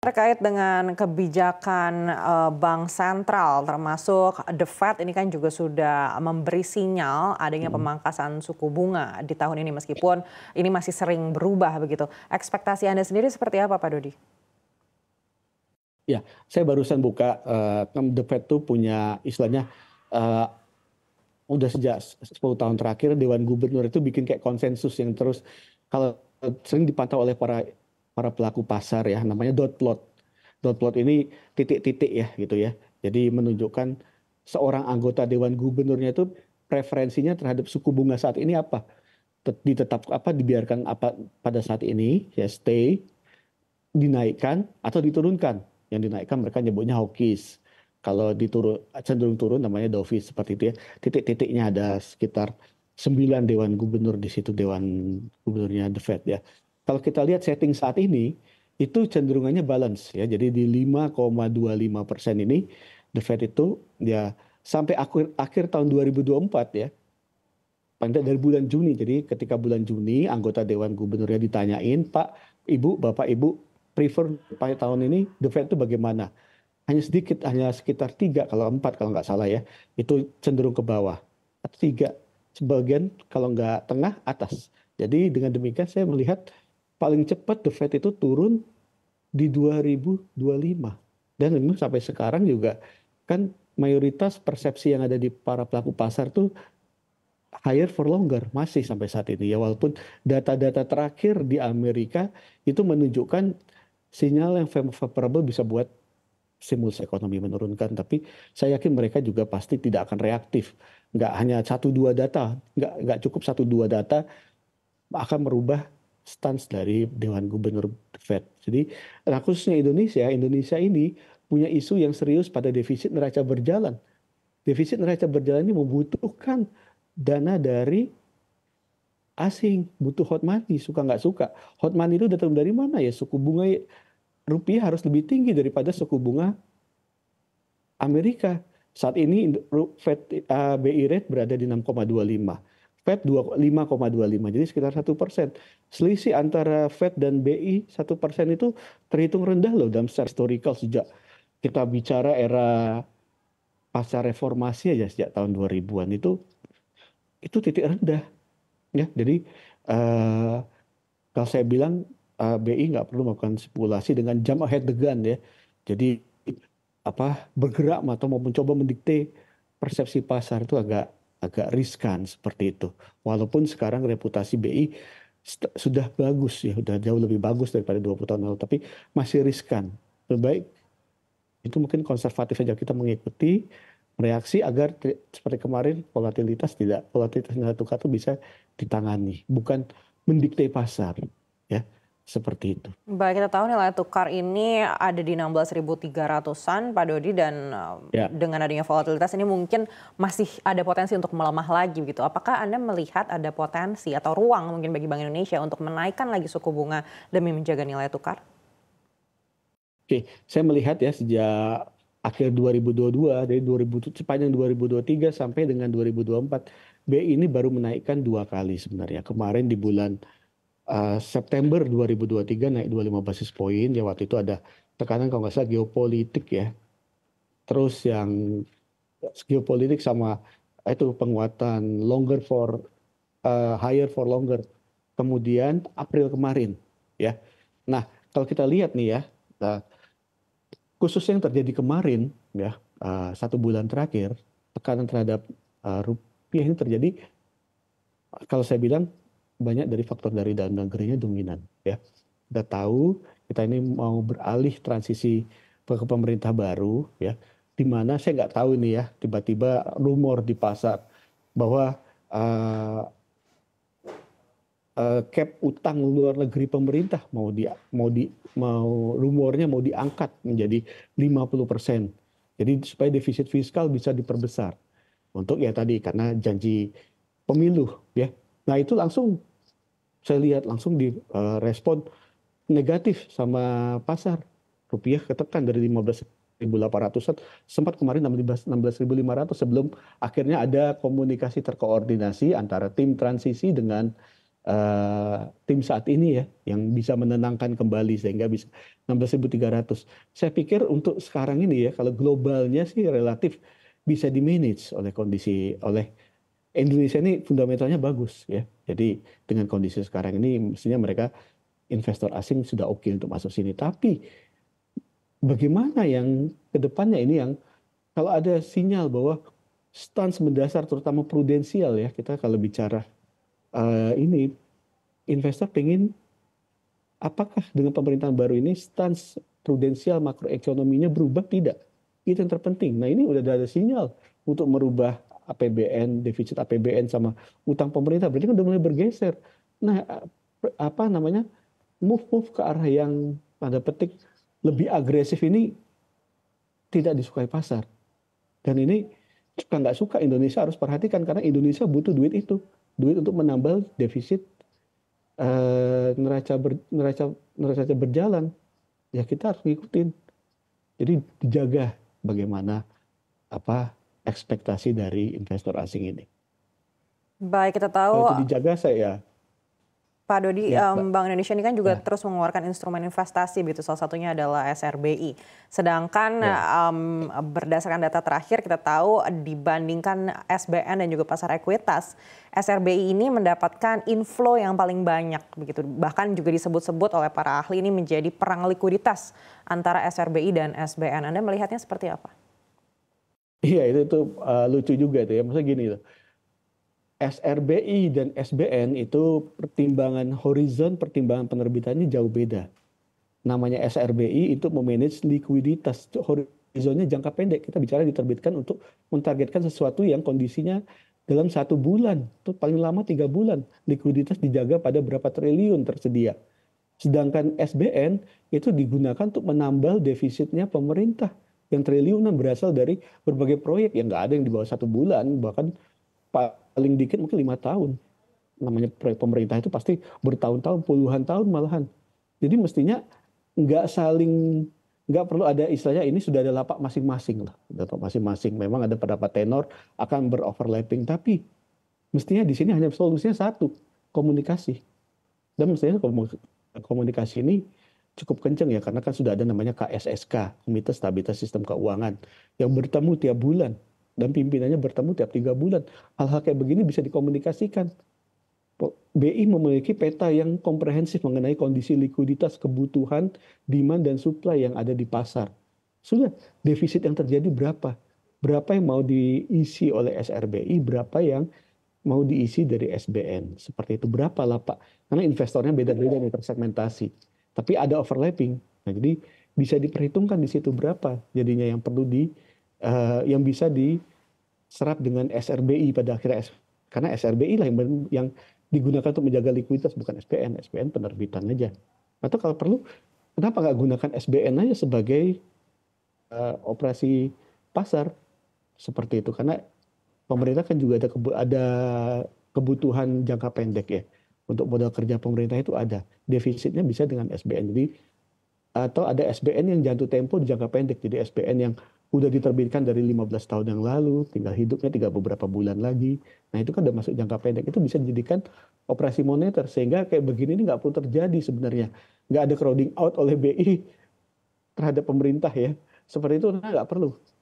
Terkait dengan kebijakan uh, bank sentral termasuk The Fed ini kan juga sudah memberi sinyal adanya mm-hmm. pemangkasan suku bunga di tahun ini meskipun ini masih sering berubah begitu. Ekspektasi Anda sendiri seperti apa Pak Dodi? Ya, saya barusan buka uh, The Fed tuh punya istilahnya uh, udah sejak 10 tahun terakhir Dewan Gubernur itu bikin kayak konsensus yang terus kalau sering dipantau oleh para para pelaku pasar ya namanya dot plot. Dot plot ini titik-titik ya gitu ya. Jadi menunjukkan seorang anggota dewan gubernurnya itu preferensinya terhadap suku bunga saat ini apa? Ditetap apa dibiarkan apa pada saat ini ya stay dinaikkan atau diturunkan. Yang dinaikkan mereka nyebutnya hawkish. Kalau diturun cenderung turun namanya dovish seperti itu ya. Titik-titiknya ada sekitar 9 dewan gubernur di situ dewan gubernurnya The Fed ya kalau kita lihat setting saat ini itu cenderungannya balance ya. Jadi di 5,25 persen ini the Fed itu ya sampai akhir akhir tahun 2024 ya. pada dari bulan Juni. Jadi ketika bulan Juni anggota Dewan Gubernurnya ditanyain, Pak, Ibu, Bapak, Ibu prefer pada tahun ini the Fed itu bagaimana? Hanya sedikit, hanya sekitar tiga kalau empat kalau nggak salah ya, itu cenderung ke bawah. tiga sebagian kalau nggak tengah atas. Jadi dengan demikian saya melihat paling cepat the Fed itu turun di 2025. Dan memang sampai sekarang juga kan mayoritas persepsi yang ada di para pelaku pasar tuh higher for longer masih sampai saat ini ya walaupun data-data terakhir di Amerika itu menunjukkan sinyal yang favorable bisa buat stimulus ekonomi menurunkan tapi saya yakin mereka juga pasti tidak akan reaktif nggak hanya satu dua data nggak nggak cukup satu dua data akan merubah stance dari Dewan Gubernur Fed. Jadi khususnya Indonesia, Indonesia ini punya isu yang serius pada defisit neraca berjalan. Defisit neraca berjalan ini membutuhkan dana dari asing, butuh hot money, suka nggak suka. Hot money itu datang dari mana ya? Suku bunga rupiah harus lebih tinggi daripada suku bunga Amerika. Saat ini Fed uh, BI rate berada di 6,25. Fed 5,25 jadi sekitar satu persen. Selisih antara Fed dan BI satu persen itu terhitung rendah loh dalam secara historical sejak kita bicara era pasca reformasi aja sejak tahun 2000-an itu itu titik rendah ya jadi eh, kalau saya bilang eh, BI nggak perlu melakukan spekulasi dengan jam ahead the gun ya jadi apa bergerak atau mau mencoba mendikte persepsi pasar itu agak agak riskan seperti itu. Walaupun sekarang reputasi BI sudah bagus ya, sudah jauh lebih bagus daripada 20 tahun lalu, tapi masih riskan. Lebih baik itu mungkin konservatif saja kita mengikuti reaksi agar seperti kemarin volatilitas tidak volatilitas nilai tukar itu bisa ditangani, bukan mendikte pasar ya seperti itu. Baik, kita tahu nilai tukar ini ada di 16.300-an Pak Dodi dan eh, ya. dengan adanya volatilitas ini mungkin masih ada potensi untuk melemah lagi gitu. Apakah Anda melihat ada potensi atau ruang mungkin bagi Bank Indonesia untuk menaikkan lagi suku bunga demi menjaga nilai tukar? Oke, saya melihat ya sejak akhir 2022 dari 2000 sepanjang 2023 sampai dengan 2024 BI ini baru menaikkan dua kali sebenarnya. Kemarin di bulan Eh, September 2023 naik 25 basis poin ya waktu itu ada tekanan kalau nggak salah geopolitik ya terus yang geopolitik sama eh, itu penguatan longer for uh, higher for longer kemudian April kemarin ya nah kalau kita lihat nih ya nah, khususnya yang terjadi kemarin ya uh, satu bulan terakhir tekanan terhadap uh, rupiah ini terjadi kalau saya bilang banyak dari faktor dari dalam negerinya dominan ya. Kita tahu kita ini mau beralih transisi ke pemerintah baru ya. Di mana saya nggak tahu ini ya, tiba-tiba rumor di pasar bahwa uh, uh, cap utang luar negeri pemerintah mau di mau di mau rumornya mau diangkat menjadi 50%. Jadi supaya defisit fiskal bisa diperbesar untuk ya tadi karena janji pemilu ya. Nah itu langsung saya lihat langsung di eh, respon negatif sama pasar. Rupiah ketekan dari 15.800-an sempat kemarin 16.500 sebelum akhirnya ada komunikasi terkoordinasi antara tim transisi dengan uh, tim saat ini ya yang bisa menenangkan kembali sehingga bisa 16.300. Saya pikir untuk sekarang ini ya kalau globalnya sih relatif bisa di manage oleh kondisi oleh Indonesia ini fundamentalnya bagus ya. Jadi dengan kondisi sekarang ini mestinya mereka investor asing sudah oke okay untuk masuk sini. Tapi bagaimana yang kedepannya ini yang kalau ada sinyal bahwa stance mendasar terutama prudensial ya kita kalau bicara uh, ini investor pengen apakah dengan pemerintahan baru ini stance prudensial makroekonominya berubah tidak? Itu yang terpenting. Nah ini udah ada sinyal untuk merubah APBN, defisit APBN sama utang pemerintah berarti kan udah mulai bergeser. Nah, apa namanya? move-move ke arah yang tanda petik lebih agresif ini tidak disukai pasar. Dan ini suka nggak suka Indonesia harus perhatikan karena Indonesia butuh duit itu, duit untuk menambal defisit uh, neraca ber, neraca neraca berjalan. Ya kita harus ngikutin. Jadi dijaga bagaimana apa ekspektasi dari investor asing ini. Baik, kita tahu. Kalau itu dijaga saya ya. Pak Dodi, ya, um, Bank Indonesia ini kan juga ya. terus mengeluarkan instrumen investasi begitu salah satunya adalah SRBI. Sedangkan ya. um, berdasarkan data terakhir kita tahu dibandingkan SBN dan juga pasar ekuitas, SRBI ini mendapatkan inflow yang paling banyak begitu. Bahkan juga disebut-sebut oleh para ahli ini menjadi perang likuiditas antara SRBI dan SBN. Anda melihatnya seperti apa? Iya itu itu uh, lucu juga itu ya. Maksudnya gini loh. SRBI dan SBN itu pertimbangan horizon pertimbangan penerbitannya jauh beda. Namanya SRBI itu memanage likuiditas. horizonnya jangka pendek. Kita bicara diterbitkan untuk mentargetkan sesuatu yang kondisinya dalam satu bulan. Itu paling lama tiga bulan. Likuiditas dijaga pada berapa triliun tersedia. Sedangkan SBN itu digunakan untuk menambal defisitnya pemerintah yang triliunan berasal dari berbagai proyek yang nggak ada yang di bawah satu bulan bahkan paling dikit mungkin lima tahun namanya proyek pemerintah itu pasti bertahun-tahun puluhan tahun malahan jadi mestinya nggak saling nggak perlu ada istilahnya ini sudah ada lapak masing-masing lah lapak masing-masing memang ada pendapat tenor akan beroverlapping tapi mestinya di sini hanya solusinya satu komunikasi dan mestinya komunikasi ini cukup kenceng ya karena kan sudah ada namanya KSSK Komite Stabilitas Sistem Keuangan yang bertemu tiap bulan dan pimpinannya bertemu tiap tiga bulan hal-hal kayak begini bisa dikomunikasikan BI memiliki peta yang komprehensif mengenai kondisi likuiditas kebutuhan demand dan supply yang ada di pasar sudah defisit yang terjadi berapa berapa yang mau diisi oleh SRBI berapa yang mau diisi dari SBN seperti itu berapa lah pak karena investornya beda-beda nih tersegmentasi tapi ada overlapping. Nah, jadi bisa diperhitungkan di situ berapa jadinya yang perlu di uh, yang bisa diserap dengan SRBI pada akhirnya karena SRBI lah yang yang digunakan untuk menjaga likuiditas bukan SPN, SPN penerbitan aja. Atau kalau perlu kenapa nggak gunakan SBN aja sebagai uh, operasi pasar seperti itu karena pemerintah kan juga ada ada kebutuhan jangka pendek ya untuk modal kerja pemerintah itu ada. Defisitnya bisa dengan SBN. Jadi atau ada SBN yang jatuh tempo di jangka pendek. Jadi SBN yang udah diterbitkan dari 15 tahun yang lalu, tinggal hidupnya tinggal beberapa bulan lagi. Nah itu kan udah masuk jangka pendek, itu bisa dijadikan operasi moneter. Sehingga kayak begini ini nggak perlu terjadi sebenarnya. Nggak ada crowding out oleh BI terhadap pemerintah ya. Seperti itu nah, nggak perlu.